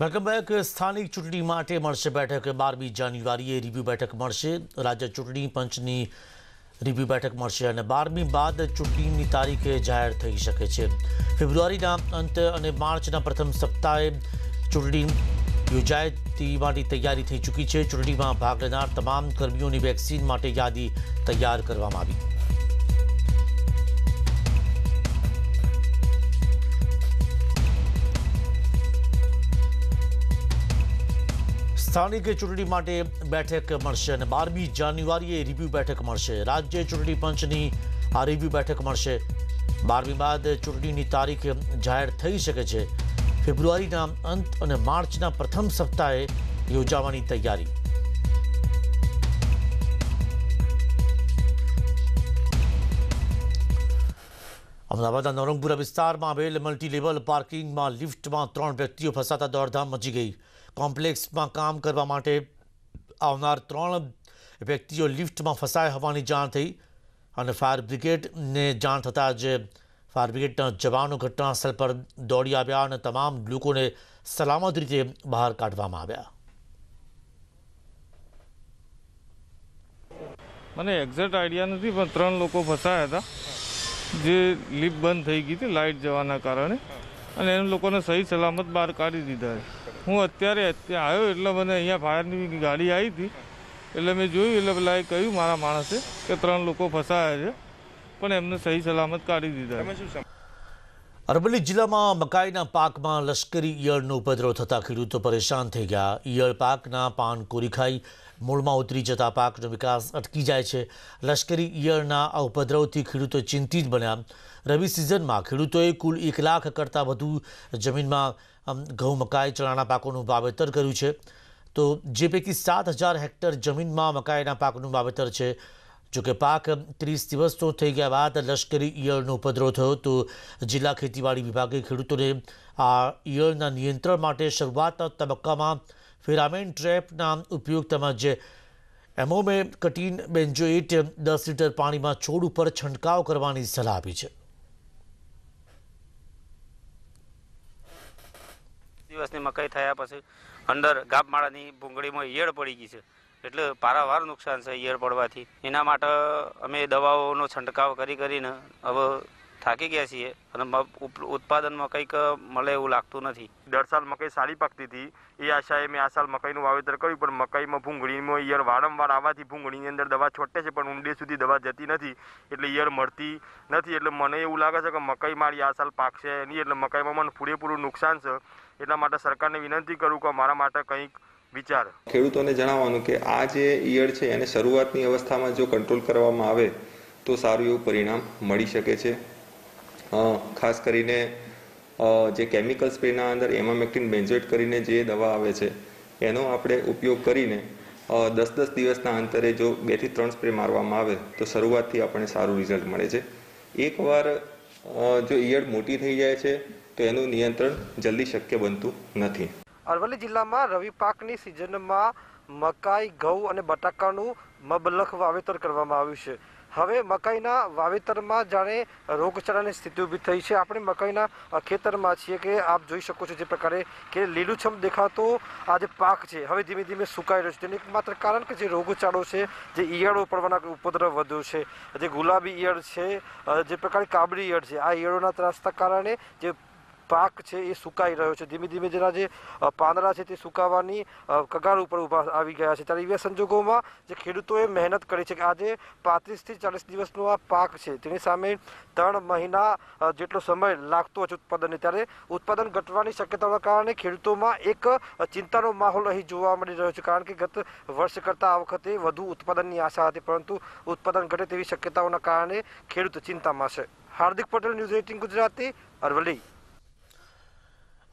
welcome back સ્થાનિક ચૂંટણી માટે મળશે બેઠક બારમી જાન્યુઆરીએ રિવ્યુ બેઠક મળશે રાજ્ય ચૂંટણી પંચની રિવ્યુ બેઠક મળશે અને બારમી બાદ ચૂંટણીની તારીખ જાહેર થઈ શકે છે ફેબ્રુઆરીના અંત અને માર્ચના પ્રથમ સપ્તાહે ચૂંટણી યોજાય તે માટે તૈયારી થઈ ચૂકી છે ચૂંટણીમાં ભાગ લેનાર તમામ કર્મીઓની વેક્સિન માટે યાદી તૈયાર કરવામાં આવી સ્થાનિક ચૂંટણી માટે બેઠક મળશે અને બારમી જાન્યુઆરીએ રિવ્યૂ બેઠક મળશે રાજ્ય ચૂંટણી પંચની આ રિવ્યૂ બેઠક મળશે બારમી બાદ ચૂંટણીની તારીખ જાહેર થઈ શકે છે ફેબ્રુઆરીના અંત અને માર્ચના પ્રથમ સપ્તાહે યોજાવાની તૈયારી અમદાવાદના નવરંગપુરા વિસ્તારમાં આવેલ લેવલ પાર્કિંગમાં લિફ્ટમાં ત્રણ વ્યક્તિઓ ફસાતા દોડધામ મચી ગઈ કોમ્પ્લેક્સમાં કામ કરવા માટે આવનાર ત્રણ વ્યક્તિઓ લિફ્ટમાં ફસાયા હોવાની જાણ થઈ અને ફાયર બ્રિગેડને જાણ થતાં જ ફાયર બ્રિગેડના જવાનો ઘટનાસ્થળ પર દોડી આવ્યા અને તમામ લોકોને સલામત રીતે બહાર કાઢવામાં આવ્યા મને એક્ઝેક્ટ આઈડિયા નથી પણ ત્રણ લોકો ફસાયા હતા જે લીપ બંધ થઈ ગઈ હતી લાઇટ જવાના કારણે અને એ લોકોને સહી સલામત બહાર કાઢી દીધા છે હું અત્યારે ત્યાં આવ્યો એટલે મને અહીંયા ફાયરની ગાડી આવી હતી એટલે મેં જોયું એટલે પેલા કહ્યું મારા માણસે કે ત્રણ લોકો ફસાયા છે પણ એમને સહી સલામત કાઢી દીધા અરવલ્લી જિલ્લામાં મકાઈના પાકમાં લશ્કરી ઈયળનો ઉપદ્રવ થતાં ખેડૂતો પરેશાન થઈ ગયા ઈયળ પાકના પાન કોરી ખાઈ મૂળમાં ઉતરી જતા પાકનો વિકાસ અટકી જાય છે લશ્કરી ઈયળના આ ઉપદ્રવથી ખેડૂતો ચિંતિત બન્યા રવિ સિઝનમાં ખેડૂતોએ કુલ એક લાખ કરતાં વધુ જમીનમાં ઘઉં મકાઈ ચણાના પાકોનું વાવેતર કર્યું છે તો જે પૈકી સાત હજાર હેક્ટર જમીનમાં મકાઈના પાકનું વાવેતર છે જોકે પાક ત્રીસ દિવસનો થઈ ગયા બાદ લશ્કરી ઈયળનો ઉપદ્રવ થયો તો જિલ્લા ખેતીવાડી વિભાગે ખેડૂતોને આ ઈયળના નિયંત્રણ માટે શરૂઆતના તબક્કામાં ફેરામેન ટ્રેપના ઉપયોગ તેમજ એમોમે કટીન બેન્જોએટ દસ લીટર પાણીમાં છોડ ઉપર છંટકાવ કરવાની સલાહ આપી છે દિવસની મકાઈ થયા પછી અંદર ગાબમાળાની ભૂંગળીમાં ઈયળ પડી ગઈ છે એટલે પારાવાર નુકસાન છે ઈયળ પડવાથી એના માટે અમે દવાઓનો છંટકાવ કરી કરીને હવે થાકી ગયા છીએ અને ઉત્પાદનમાં કંઈક મળે એવું લાગતું નથી દર સાલ મકાઈ સારી પાકતી હતી એ આશાએ મેં આ સાલ મકાઈનું વાવેતર કર્યું પણ મકાઈમાં ભૂંગળીમાં ઈયર વારંવાર આવવાથી ભૂંગળીની અંદર દવા છોટે છે પણ ઊંડે સુધી દવા જતી નથી એટલે ઈયર મળતી નથી એટલે મને એવું લાગે છે કે મકાઈ મારી આ સાલ પાકશે નહીં એટલે મકાઈમાં મને પૂરેપૂરું નુકસાન છે એટલા માટે સરકારને વિનંતી કરું કે મારા માટે કંઈક વિચાર ખેડૂતોને જણાવવાનું કે આ જે ઈયર છે એને શરૂઆતની અવસ્થામાં જો કંટ્રોલ કરવામાં આવે તો સારું એવું પરિણામ મળી શકે છે ખાસ કરીને જે કેમિકલ સ્પ્રેના અંદર એમામેક્ટિન બેન્ઝોઇટ કરીને જે દવા આવે છે એનો આપણે ઉપયોગ કરીને દસ દસ દિવસના અંતરે જો બેથી ત્રણ સ્પ્રે મારવામાં આવે તો શરૂઆતથી આપણને સારું રિઝલ્ટ મળે છે એકવાર જો ઈયળ મોટી થઈ જાય છે તો એનું નિયંત્રણ જલ્દી શક્ય બનતું નથી અરવલ્લી જિલ્લામાં રવિ પાકની સિઝનમાં મકાઈ ઘઉં અને બટાકાનું મબલખ વાવેતર કરવામાં આવ્યું છે હવે મકાઈના વાવેતરમાં જાણે રોગચાળાની સ્થિતિ ઊભી થઈ છે આપણે મકાઈના ખેતરમાં છીએ કે આપ જોઈ શકો છો જે પ્રકારે કે લીલુંછમ દેખાતો આ જે પાક છે હવે ધીમે ધીમે સુકાઈ રહ્યો છે તેનું એકમાત્ર કારણ કે જે રોગચાળો છે જે ઈયળો પડવાના ઉપદ્રવ વધ્યો છે જે ગુલાબી ઈયળ છે જે પ્રકારે કાબરી ઈયળ છે આ ઈયળોના ત્રાસના કારણે જે પાક છે એ સુકાઈ રહ્યો છે ધીમે ધીમે જેના જે પાંદડા છે તે સુકાવાની કગાર ઉપર ઊભા આવી ગયા છે ત્યારે એવા સંજોગોમાં જે ખેડૂતોએ મહેનત કરી છે કે આજે પાંત્રીસથી ચાલીસ દિવસનો આ પાક છે તેની સામે ત્રણ મહિના જેટલો સમય લાગતો છે ઉત્પાદનને ત્યારે ઉત્પાદન ઘટવાની શક્યતાના કારણે ખેડૂતોમાં એક ચિંતાનો માહોલ અહીં જોવા મળી રહ્યો છે કારણ કે ગત વર્ષ કરતાં આ વખતે વધુ ઉત્પાદનની આશા હતી પરંતુ ઉત્પાદન ઘટે તેવી શક્યતાઓના કારણે ખેડૂત ચિંતામાં છે હાર્દિક પટેલ ન્યૂઝ એટીન ગુજરાતી અરવલ્લી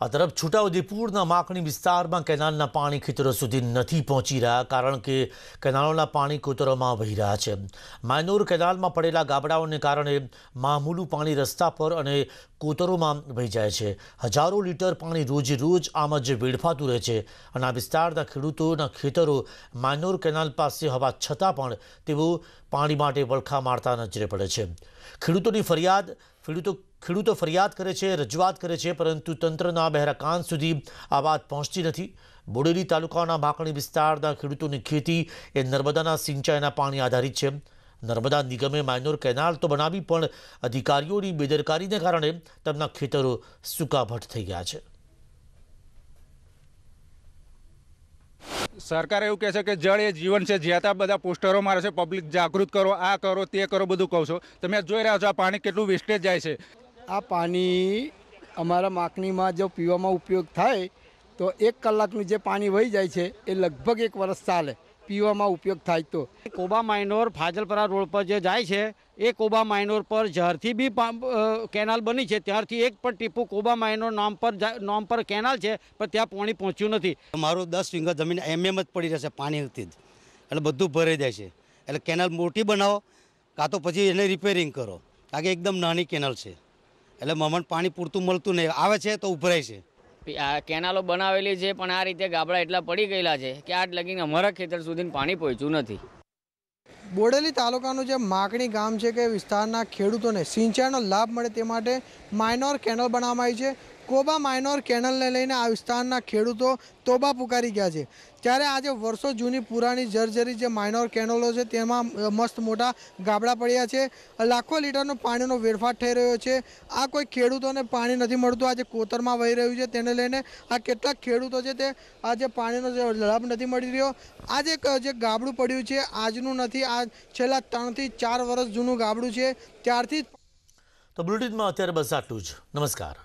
આ તરફ છોટાઉદેપુરના માકણી વિસ્તારમાં કેનાલના પાણી ખેતરો સુધી નથી પહોંચી રહ્યા કારણ કે કેનાલોના પાણી કોતરોમાં વહી રહ્યા છે માયનોર કેનાલમાં પડેલા ગાબડાઓને કારણે મામૂલું પાણી રસ્તા પર અને કોતરોમાં વહી જાય છે હજારો લીટર પાણી રોજે રોજ આમ જ વેડફાતું રહે છે અને આ વિસ્તારના ખેડૂતોના ખેતરો માયનોર કેનાલ પાસે હોવા છતાં પણ તેઓ પાણી માટે વળખા મારતા નજરે પડે છે ખેડૂતોની ફરિયાદ ખેડૂતો ખેડૂતો ફરિયાદ કરે છે રજૂઆત કરે છે પરંતુ તંત્રના બહેરા કાન સુધી આ વાત પહોંચતી નથી બોડેલી તાલુકાના ભાકણી વિસ્તારના ખેડૂતોની ખેતી એ નર્મદાના સિંચાઈના પાણી આધારિત છે નર્મદા નિગમે માઇનોર કેનાલ તો બનાવી પણ અધિકારીઓની બેદરકારીને કારણે તેમના ખેતરો સૂકાભટ થઈ ગયા છે સરકાર એવું કહે છે કે જળ એ જીવન છે જ્યાં ત્યાં બધા પોસ્ટરો મારે છે પબ્લિક જાગૃત કરો આ કરો તે કરો બધું કહો છો તમે જોઈ રહ્યા છો આ પાણી કેટલું વેસ્ટેજ જાય છે આ પાણી અમારા માખણીમાં જો પીવામાં ઉપયોગ થાય તો એક કલાકનું જે પાણી વહી જાય છે એ લગભગ એક વર્ષ ચાલે પીવામાં ઉપયોગ થાય તો કોબા માઇનોર ફાજલપરા રોડ પર જે જાય છે એ કોબા માઇનોર પર જ્યારથી બી કેનાલ બની છે ત્યારથી એક પણ ટીપુ કોબા માઇનોર નામ પર નામ પર કેનાલ છે પણ ત્યાં પાણી પહોંચ્યું નથી મારું દસ વિંગર જમીન એમએમ જ પડી રહેશે પાણીથી જ એટલે બધું ભરાઈ જાય છે એટલે કેનાલ મોટી બનાવો કાં તો પછી એને રિપેરિંગ કરો કારણ કે એકદમ નાની કેનાલ છે એટલે મમણ પાણી પૂરતું મળતું નહીં આવે છે તો ઉભરાય છે આ કેનાલો બનાવેલી છે પણ આ રીતે ગાબડા એટલા પડી ગયેલા છે કે આજ લગીને અમારા ખેતર સુધી પાણી પહોંચ્યું નથી બોડેલી તાલુકાનું જે માકણી ગામ છે કે વિસ્તારના ખેડૂતોને સિંચાઈનો લાભ મળે તે માટે માઇનોર કેનલ બનાવવામાં આવી છે કોબા માઇનોર કેનલને લઈને આ વિસ્તારના ખેડૂતો તોબા પુકારી ગયા છે ત્યારે આજે વર્ષો જૂની પુરાણી જર્જરી જે માઇનોર કેનલો છે તેમાં મસ્ત મોટા ગાબડા પડ્યા છે લાખો લીટરનો પાણીનો વેરફાટ થઈ રહ્યો છે આ કોઈ ખેડૂતોને પાણી નથી મળતું આજે કોતરમાં વહી રહ્યું છે તેને લઈને આ કેટલાક ખેડૂતો છે તે આજે પાણીનો લાભ નથી મળી રહ્યો આજે જે ગાબડું પડ્યું છે આજનું નથી આ છેલ્લા ત્રણથી ચાર વર્ષ જૂનું ગાબડું છે ત્યારથી તો બુલેટિનમાં અત્યારે બસ આટલું જ નમસ્કાર